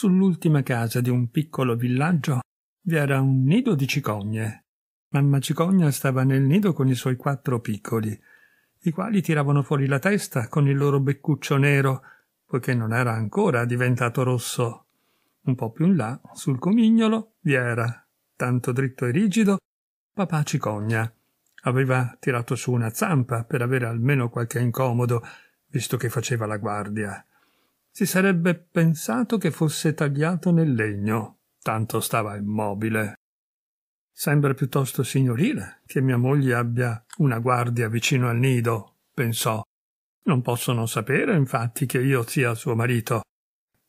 Sull'ultima casa di un piccolo villaggio vi era un nido di cicogne. Mamma cicogna stava nel nido con i suoi quattro piccoli, i quali tiravano fuori la testa con il loro beccuccio nero, poiché non era ancora diventato rosso. Un po' più in là, sul comignolo, vi era, tanto dritto e rigido, papà cicogna. Aveva tirato su una zampa per avere almeno qualche incomodo, visto che faceva la guardia. Si sarebbe pensato che fosse tagliato nel legno, tanto stava immobile. Sembra piuttosto signorile che mia moglie abbia una guardia vicino al nido, pensò. Non possono sapere, infatti, che io sia suo marito.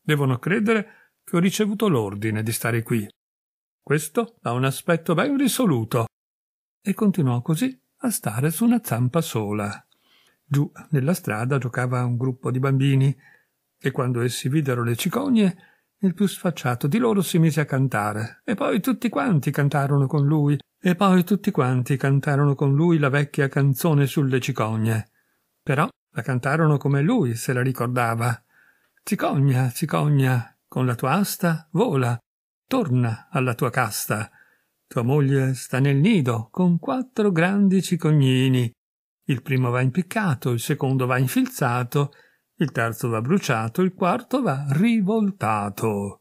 Devono credere che ho ricevuto l'ordine di stare qui. Questo ha un aspetto ben risoluto. E continuò così a stare su una zampa sola. Giù nella strada giocava un gruppo di bambini e quando essi videro le cicogne, il più sfacciato di loro si mise a cantare, e poi tutti quanti cantarono con lui, e poi tutti quanti cantarono con lui la vecchia canzone sulle cicogne. Però la cantarono come lui se la ricordava. Cicogna, cicogna, con la tua asta vola, torna alla tua casta. Tua moglie sta nel nido con quattro grandi cicognini. Il primo va impiccato, il secondo va infilzato, il terzo va bruciato, il quarto va rivoltato.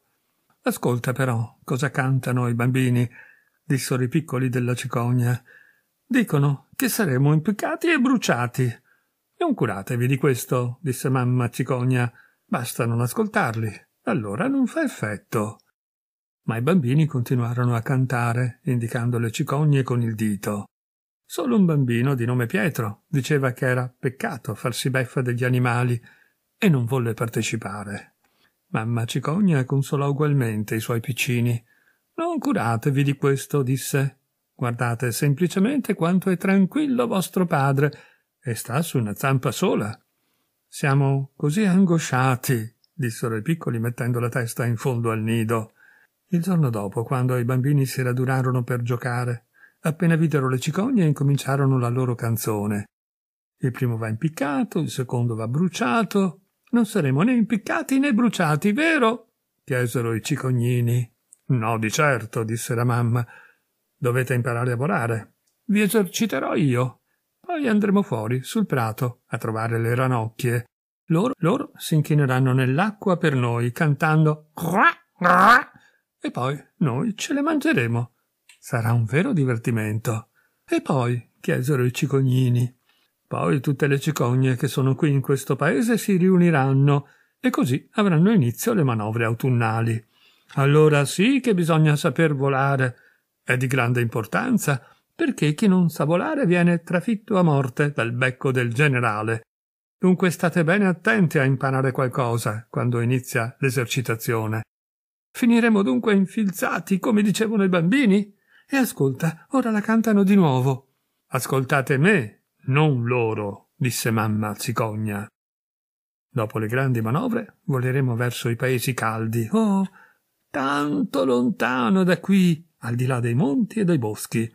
Ascolta però cosa cantano i bambini, dissero i piccoli della cicogna. Dicono che saremo impiccati e bruciati. Non curatevi di questo, disse mamma cicogna. Basta non ascoltarli. Allora non fa effetto. Ma i bambini continuarono a cantare, indicando le cicogne con il dito. Solo un bambino di nome Pietro diceva che era peccato farsi beffa degli animali e non volle partecipare. Mamma Cicogna consolò ugualmente i suoi piccini. Non curatevi di questo, disse. Guardate semplicemente quanto è tranquillo vostro padre e sta su una zampa sola. Siamo così angosciati, dissero i piccoli mettendo la testa in fondo al nido. Il giorno dopo, quando i bambini si radurarono per giocare, appena videro le cicogne incominciarono la loro canzone. Il primo va impiccato, il secondo va bruciato, non saremo né impiccati né bruciati, vero? chiesero i cicognini. No, di certo, disse la mamma. Dovete imparare a volare. Vi eserciterò io. Poi andremo fuori, sul prato, a trovare le ranocchie. Loro, loro si inchineranno nell'acqua per noi, cantando cra, cra, e poi noi ce le mangeremo. Sarà un vero divertimento. E poi, chiesero i cicognini, poi tutte le cicogne che sono qui in questo paese si riuniranno e così avranno inizio le manovre autunnali. Allora sì che bisogna saper volare. È di grande importanza, perché chi non sa volare viene trafitto a morte dal becco del generale. Dunque state bene attenti a imparare qualcosa quando inizia l'esercitazione. Finiremo dunque infilzati, come dicevano i bambini? E ascolta, ora la cantano di nuovo. Ascoltate me, non loro, disse mamma Zicogna. Dopo le grandi manovre voleremo verso i paesi caldi, oh, tanto lontano da qui, al di là dei monti e dei boschi.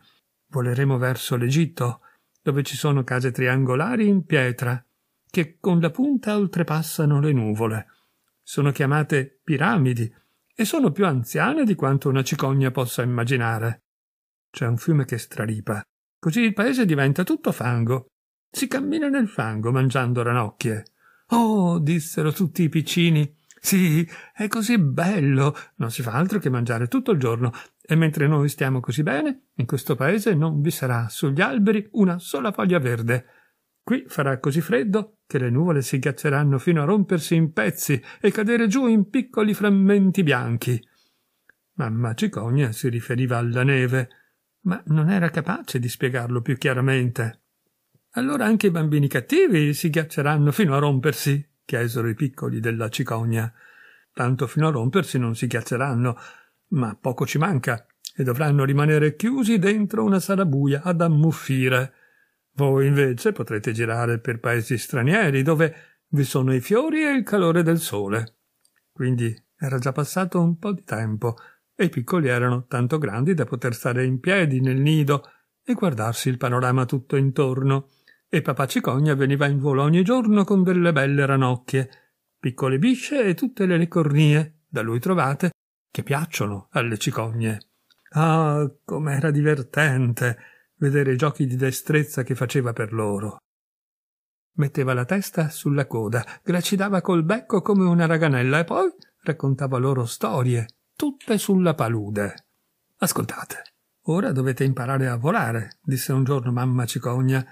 Voleremo verso l'Egitto, dove ci sono case triangolari in pietra, che con la punta oltrepassano le nuvole. Sono chiamate piramidi e sono più anziane di quanto una cicogna possa immaginare. C'è un fiume che stralipa, Così il paese diventa tutto fango. Si cammina nel fango mangiando ranocchie. Oh, dissero tutti i piccini. Sì, è così bello. Non si fa altro che mangiare tutto il giorno. E mentre noi stiamo così bene, in questo paese non vi sarà sugli alberi una sola foglia verde. Qui farà così freddo che le nuvole si ghiacceranno fino a rompersi in pezzi e cadere giù in piccoli frammenti bianchi. Mamma Cicogna si riferiva alla neve ma non era capace di spiegarlo più chiaramente. Allora anche i bambini cattivi si ghiacceranno fino a rompersi, chiesero i piccoli della cicogna. Tanto fino a rompersi non si ghiacceranno, ma poco ci manca, e dovranno rimanere chiusi dentro una sala buia ad ammuffire. Voi invece potrete girare per paesi stranieri, dove vi sono i fiori e il calore del sole. Quindi era già passato un po' di tempo e i piccoli erano tanto grandi da poter stare in piedi nel nido e guardarsi il panorama tutto intorno. E papà Cicogna veniva in volo ogni giorno con delle belle ranocchie, piccole bisce e tutte le licornie da lui trovate che piacciono alle cicogne. Ah, com'era divertente vedere i giochi di destrezza che faceva per loro. Metteva la testa sulla coda, gracidava col becco come una raganella e poi raccontava loro storie tutte sulla palude. Ascoltate, ora dovete imparare a volare, disse un giorno mamma cicogna,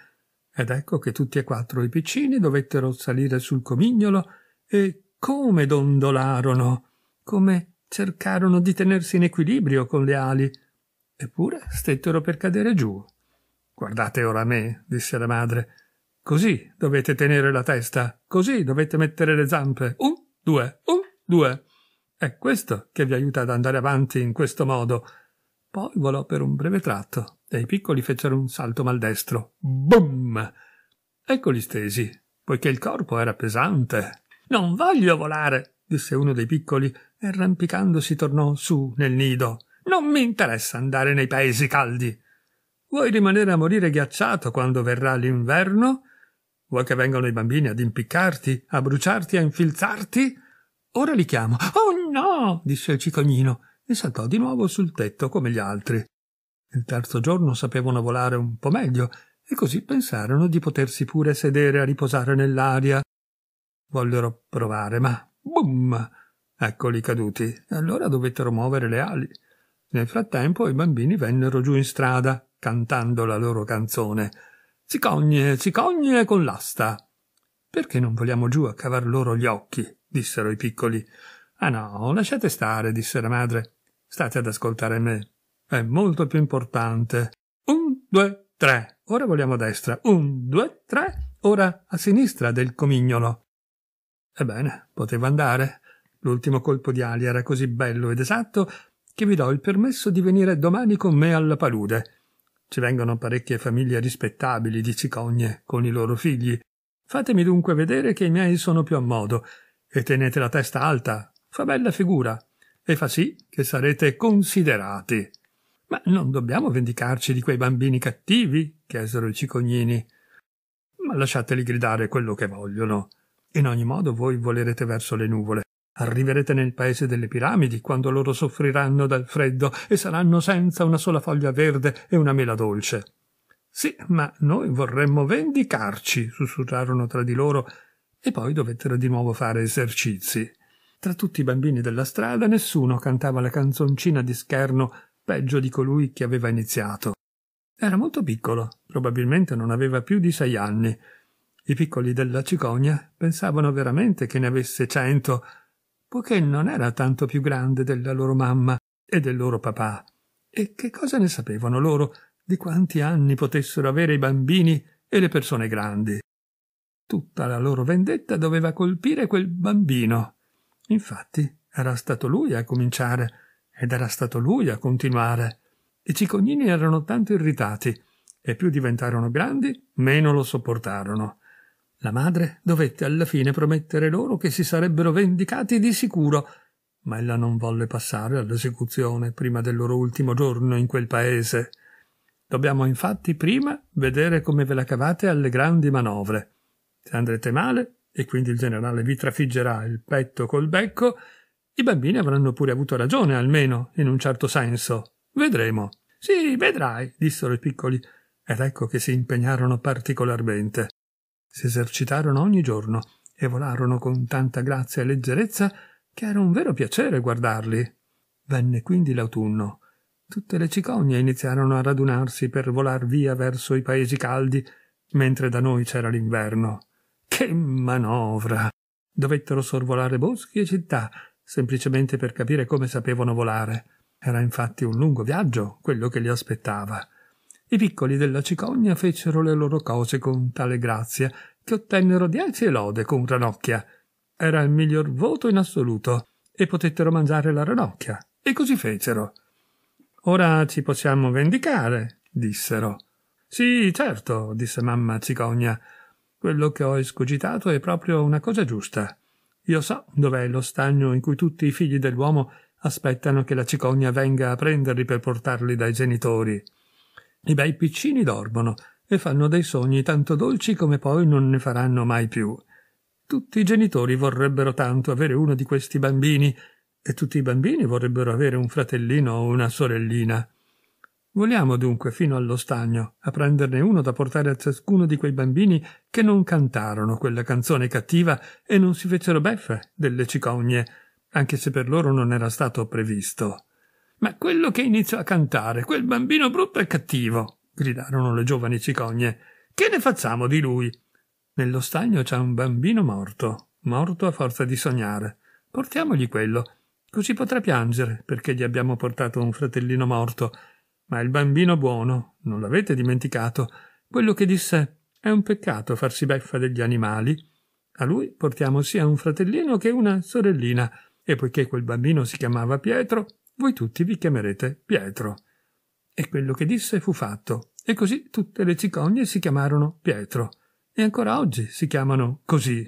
ed ecco che tutti e quattro i piccini dovettero salire sul comignolo e come dondolarono, come cercarono di tenersi in equilibrio con le ali, eppure stettero per cadere giù. Guardate ora me, disse la madre, così dovete tenere la testa, così dovete mettere le zampe, un, due, un, due. È questo che vi aiuta ad andare avanti in questo modo. Poi volò per un breve tratto e i piccoli fecero un salto maldestro. Boom! Eccoli stesi, poiché il corpo era pesante. Non voglio volare, disse uno dei piccoli, e arrampicandosi tornò su nel nido. Non mi interessa andare nei paesi caldi. Vuoi rimanere a morire ghiacciato quando verrà l'inverno? Vuoi che vengano i bambini ad impiccarti, a bruciarti, a infilzarti? Ora li chiamo. Oh no! disse il cicognino e saltò di nuovo sul tetto come gli altri. Il terzo giorno sapevano volare un po meglio e così pensarono di potersi pure sedere a riposare nell'aria. Vollero provare, ma bum! Eccoli caduti. Allora dovettero muovere le ali. Nel frattempo i bambini vennero giù in strada, cantando la loro canzone. Cicogne, cicogne con l'asta. Perché non vogliamo giù a cavar loro gli occhi? dissero i piccoli. Ah no, lasciate stare, disse la madre. State ad ascoltare me. È molto più importante. Un, due, tre. Ora vogliamo a destra. Un, due, tre. Ora a sinistra del comignolo. Ebbene, poteva andare. L'ultimo colpo di ali era così bello ed esatto che vi do il permesso di venire domani con me alla palude. Ci vengono parecchie famiglie rispettabili di cicogne con i loro figli. Fatemi dunque vedere che i miei sono più a modo e tenete la testa alta, fa bella figura e fa sì che sarete considerati. Ma non dobbiamo vendicarci di quei bambini cattivi? chiesero i cicognini. Ma lasciateli gridare quello che vogliono. In ogni modo voi volerete verso le nuvole. Arriverete nel paese delle piramidi quando loro soffriranno dal freddo e saranno senza una sola foglia verde e una mela dolce. Sì, ma noi vorremmo vendicarci, sussurrarono tra di loro e poi dovettero di nuovo fare esercizi. Tra tutti i bambini della strada nessuno cantava la canzoncina di scherno peggio di colui che aveva iniziato. Era molto piccolo, probabilmente non aveva più di sei anni. I piccoli della cicogna pensavano veramente che ne avesse cento, poiché non era tanto più grande della loro mamma e del loro papà. E che cosa ne sapevano loro di quanti anni potessero avere i bambini e le persone grandi? Tutta la loro vendetta doveva colpire quel bambino. Infatti era stato lui a cominciare ed era stato lui a continuare. I cicognini erano tanto irritati e più diventarono grandi, meno lo sopportarono. La madre dovette alla fine promettere loro che si sarebbero vendicati di sicuro, ma ella non volle passare all'esecuzione prima del loro ultimo giorno in quel paese. Dobbiamo infatti prima vedere come ve la cavate alle grandi manovre andrete male e quindi il generale vi trafiggerà il petto col becco, i bambini avranno pure avuto ragione, almeno, in un certo senso. Vedremo. Sì, vedrai, dissero i piccoli, ed ecco che si impegnarono particolarmente. Si esercitarono ogni giorno e volarono con tanta grazia e leggerezza che era un vero piacere guardarli. Venne quindi l'autunno. Tutte le cicogne iniziarono a radunarsi per volar via verso i paesi caldi, mentre da noi c'era l'inverno. Che manovra! Dovettero sorvolare boschi e città, semplicemente per capire come sapevano volare. Era infatti un lungo viaggio quello che li aspettava. I piccoli della cicogna fecero le loro cose con tale grazia che ottennero dieci lode con ranocchia. Era il miglior voto in assoluto e potettero mangiare la ranocchia. E così fecero. Ora ci possiamo vendicare, dissero. Sì, certo, disse mamma cicogna. Quello che ho escogitato è proprio una cosa giusta. Io so dov'è lo stagno in cui tutti i figli dell'uomo aspettano che la cicogna venga a prenderli per portarli dai genitori. I bei piccini dormono e fanno dei sogni tanto dolci come poi non ne faranno mai più. Tutti i genitori vorrebbero tanto avere uno di questi bambini e tutti i bambini vorrebbero avere un fratellino o una sorellina. Voliamo dunque fino allo stagno, a prenderne uno da portare a ciascuno di quei bambini che non cantarono quella canzone cattiva e non si fecero beffe delle cicogne, anche se per loro non era stato previsto. Ma quello che iniziò a cantare, quel bambino brutto e cattivo, gridarono le giovani cicogne, che ne facciamo di lui? Nello stagno c'è un bambino morto, morto a forza di sognare. Portiamogli quello, così potrà piangere perché gli abbiamo portato un fratellino morto ma il bambino buono, non l'avete dimenticato, quello che disse è un peccato farsi beffa degli animali. A lui portiamo sia un fratellino che una sorellina, e poiché quel bambino si chiamava Pietro, voi tutti vi chiamerete Pietro. E quello che disse fu fatto, e così tutte le cicogne si chiamarono Pietro, e ancora oggi si chiamano così.